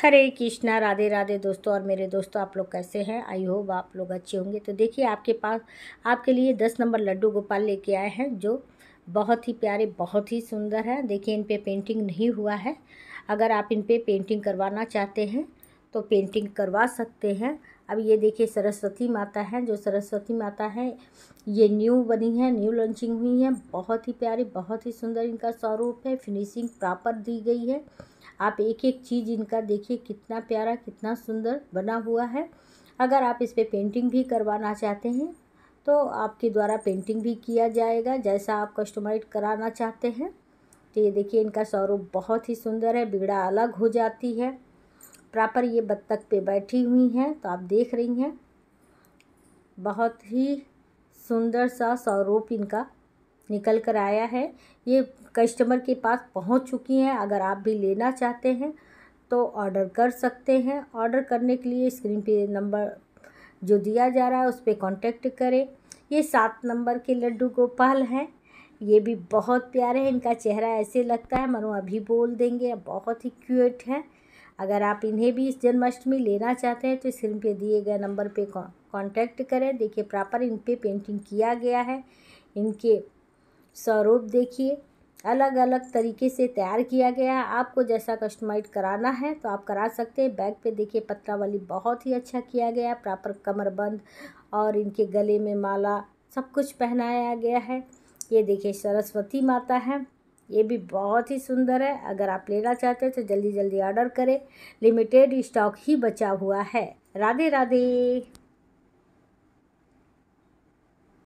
हरे कृष्णा राधे राधे दोस्तों और मेरे दोस्तों आप लोग कैसे हैं आई होप आप लोग अच्छे होंगे तो देखिए आपके पास आपके लिए दस नंबर लड्डू गोपाल लेके आए हैं जो बहुत ही प्यारे बहुत ही सुंदर है देखिए इन पे पेंटिंग नहीं हुआ है अगर आप इन पे पेंटिंग करवाना चाहते हैं तो पेंटिंग करवा सकते हैं अब ये देखिए सरस्वती माता है जो सरस्वती माता है ये न्यू बनी है न्यू लॉन्चिंग हुई है बहुत ही प्यारी बहुत ही सुंदर इनका स्वरूप है फिनिशिंग प्रॉपर दी गई है आप एक एक चीज़ इनका देखिए कितना प्यारा कितना सुंदर बना हुआ है अगर आप इस पर पे पेंटिंग भी करवाना चाहते हैं तो आपके द्वारा पेंटिंग भी किया जाएगा जैसा आप कस्टमाइज कराना चाहते हैं तो ये देखिए इनका स्वरूप बहुत ही सुंदर है बिगड़ा अलग हो जाती है प्रॉपर ये बत्तख पे बैठी हुई हैं तो आप देख रही हैं बहुत ही सुंदर सा स्वरूप इनका निकल कर आया है ये कस्टमर के पास पहुंच चुकी हैं अगर आप भी लेना चाहते हैं तो ऑर्डर कर सकते हैं ऑर्डर करने के लिए स्क्रीन पे नंबर जो दिया जा रहा है उस पर कॉन्टेक्ट करें ये सात नंबर के लड्डू गोपाल हैं ये भी बहुत प्यारे हैं इनका चेहरा ऐसे लगता है मनो अभी बोल देंगे बहुत ही क्यूट हैं अगर आप इन्हें भी इस जन्माष्टमी लेना चाहते हैं तो स्क्रीन पे दिए गए नंबर पे कॉन्टैक्ट करें देखिए प्रॉपर इन पे पेंटिंग किया गया है इनके स्वरूप देखिए अलग अलग तरीके से तैयार किया गया है आपको जैसा कस्टमाइज कराना है तो आप करा सकते हैं बैग पे देखिए पत्ता वाली बहुत ही अच्छा किया गया है प्रॉपर कमरबंद और इनके गले में माला सब कुछ पहनाया गया है ये देखिए सरस्वती माता है ये भी बहुत ही सुंदर है अगर आप लेना चाहते हैं तो जल्दी जल्दी ऑर्डर करें लिमिटेड स्टॉक ही बचा हुआ है राधे राधे